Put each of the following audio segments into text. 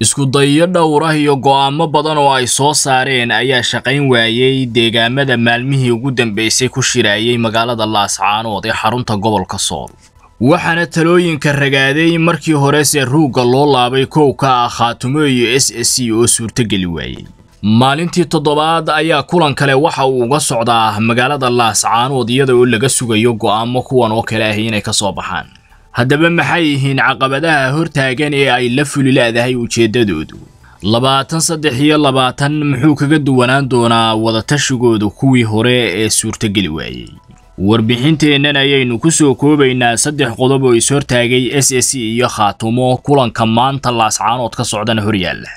iskudayiyo dhowrah iyo go'aamo badan oo ay soo saareen ayaa shaqayn waayey deegaamada maalmihii ugu dambeysay ku shiraayey magaalada laascaanood ee xarunta gobolka sool waxaana talooyinka ragaaday markii horese ruugga loo laabay kow ka ah khaatumeeyo s s c oo suurtogeli waayey maalintii toddobaad ayaa kulan kale waxa uu uga socdaa magaalada laascaanood iyada oo laga sugayo go'aamo kuwan oo kale ah inay ka soo baxaan haddaba maxay yihiin caqabadaha hortaagan ee ay la fuli leedahay ujeeddadoodu labaatan saddex iyo labaatan muxuu kaga duwanaan doonaa wadatashigooda kuwii hore ee suurtageli waayey warbixinteennan ayaynu ku soo koobaynaa saddex qodob oo is-hortaagay s s iyo khaatumo kulanka maanta laascaanood ka socdana horyaalla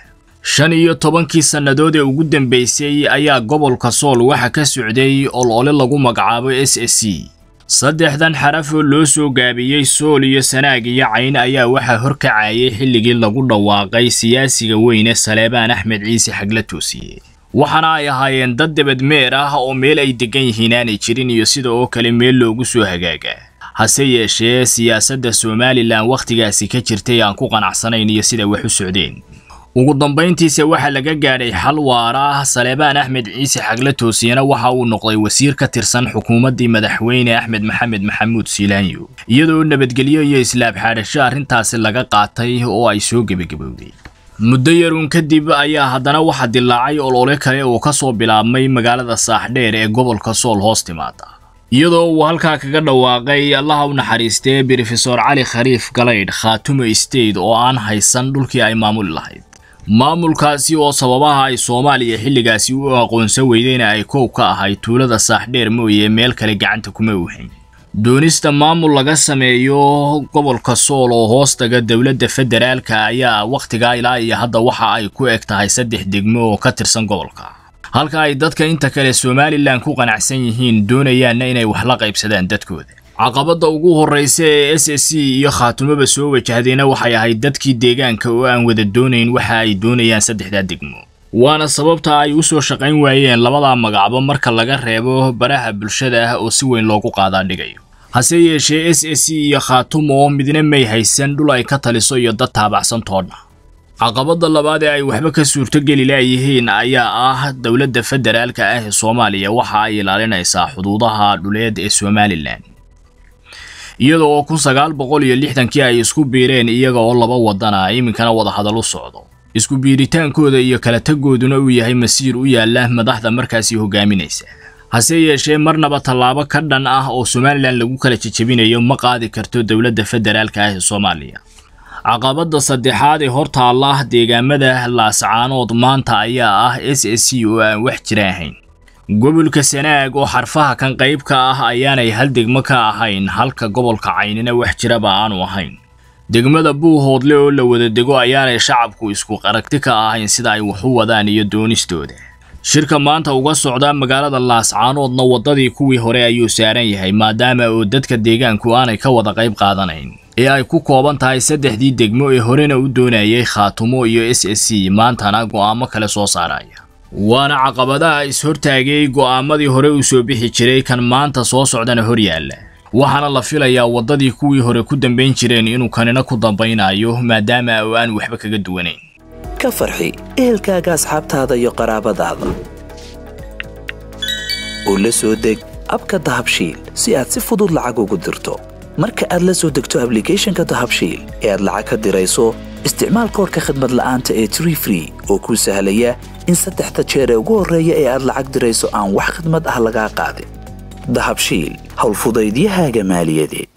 shan iyo tobankii sannadood ee ugu dambaysay ayaa gobolka sool waxa ka socday olole lagu magacaabo s s saddexdan xaraf oo loo soo gaabiyey sool iyo sanaag iyo cayn ayaa waxaa horkacayay xilligii lagu dhawaaqay siyaasiga weyne saleebaan axmed ciise xagla toosiye waxaana ay ahaayeen dad debadmeer ah oo meel ay deggan yihiin aanay jirin iyo sida oo kale meel loogu soo hagaaga hase yeeshee siyaasadda somalilan wakhtigaasi ka jirtay aan ku qanacsanayn iyo sida wax u socdeen ugu dambayntiisa waxaa laga gaadhay xal waara saleebaan axmed ciise xagle toosiyana waxa uu noqday wasiir ka tirsan xukuumaddii madaxweyne axmed maxamed maxamuud siilaanyo iyadoo nabadgelyo iyo islaabxaadhasho arrintaasi laga qaatay oo ay soo gebagabowday muddo yaruun kadib ayaa haddana waxaa dilaacay olole kale oo ka soo bilaabmay magaalada saaxdheer ee gobolka sool hoos timaada iyadoo uu halkaa kaga dhawaaqay allaha u naxariistee brofesor cali khariif galaydh khaatumo staid oo aan haysan dhulkii ay maamuli lahayd maamulkaasi oo sababaha ay soomaaliya xilligaasi u aqoonsan weydeyna ay koow ka ahay tuulada saaxdheer mooye meel kale gacanta kuma uhin doonista maamul laga sameeyo gobolka sool oo hoostaga dowladda federaalka ayaa wakhtiga ilaa iyo hadda waxa ay ku eg tahay saddex degmo oo ka tirsan gobolka halka ay dadka inta kale somalilan ku qanacsan yihiin doonayaanna inay wax la qaybsadaan dadkooda caqabadda ugu horreysa ee s s c iyo khaatimaba soo wajahdeena waxay ahayd dadkii deegaanka oo aan wada doonayn waxa ay doonayaan saddexdaa degmo waana sababta ay u soo shaqayn waayeen labadaa magacbo marka laga reebo baraha bulshada ah oo si weyn loogu qaadaa dhigayo hase yeeshee s s c iyo khaatum oo midna may haysan dhul ay ka taliso iyo dad taabacsan caqabadda labaad ee ay waxba ka suurtogeli laayihiin ayaa ah dowladda federaalka ah ee soomaaliya waxa ay ilaalinaysaa xuduudaha dhuleed ee somalilan iyada oo kun sagaal boqol iyo lixdankii ay isku biireen iyaga oo laba wadana iminkana wadahadalu socdo isku biiritaankooda iyo kala taggooduna uu yahay masiir u yaalla madaxda markaasii hogaaminaysa hase yeeshee marnaba tallaabo ka dhan ah oo somalilan lagu kala jejebinayo ma qaadi karto dowladda federaalka ah ee soomaaliya caqabadda saddexaad ee hortaalla deegaamada laascaanood maanta ayaa ah s s c oo aan wax jiraahayn gobolka sanaag oo xarfaha kan qayb ka ah ayaanay hal degmo ka ahayn halka gobolka caynina wax jiraba aanu ahayn degmada buu hoodle oo la wada dego ayaanay shacabku isku qaragti ka ahayn sida ay wax u wadaan iyo doonistooda shirka maanta uga socdaa magaalada laascaanoodna waddadii kuwii hore ayuu saaran yahay maadaama oo dadka deegaanku aanay ka wada qayb qaadanayn ee ay ku kooban tahay saddexdii degmo ee horena u doonayay khaatumo iyo s s c maantana go'aamo kale soo saaraya waana caqabadaha is-hortaagay go'aamadii hore uu soo bixi jiray kan maanta soo socdana hor yaalla waxaana la filayaa waddadii kuwii hore ku dambayn jireen inuu kanina ku dambaynayo maadaama uu aan waxba kaga duwanayn ka farxi ehelkaaga asxaabtaada iyo qaraabadaada oo la soo deg abka dahabshiil si aad si fudud lacag ugu dirto marka aad la soo degto ablicathonka dahabshiil ee aad lacag ka dirayso isticmaal koorka khadmad la'aanta ee tree oo kuu sahlaya in saddexda jeer ee ugu horreeya ee aad lacag dirayso aan wax khidmad ah lagaa qaadin dahabshiil howlfudaydyahaga maaliyadeed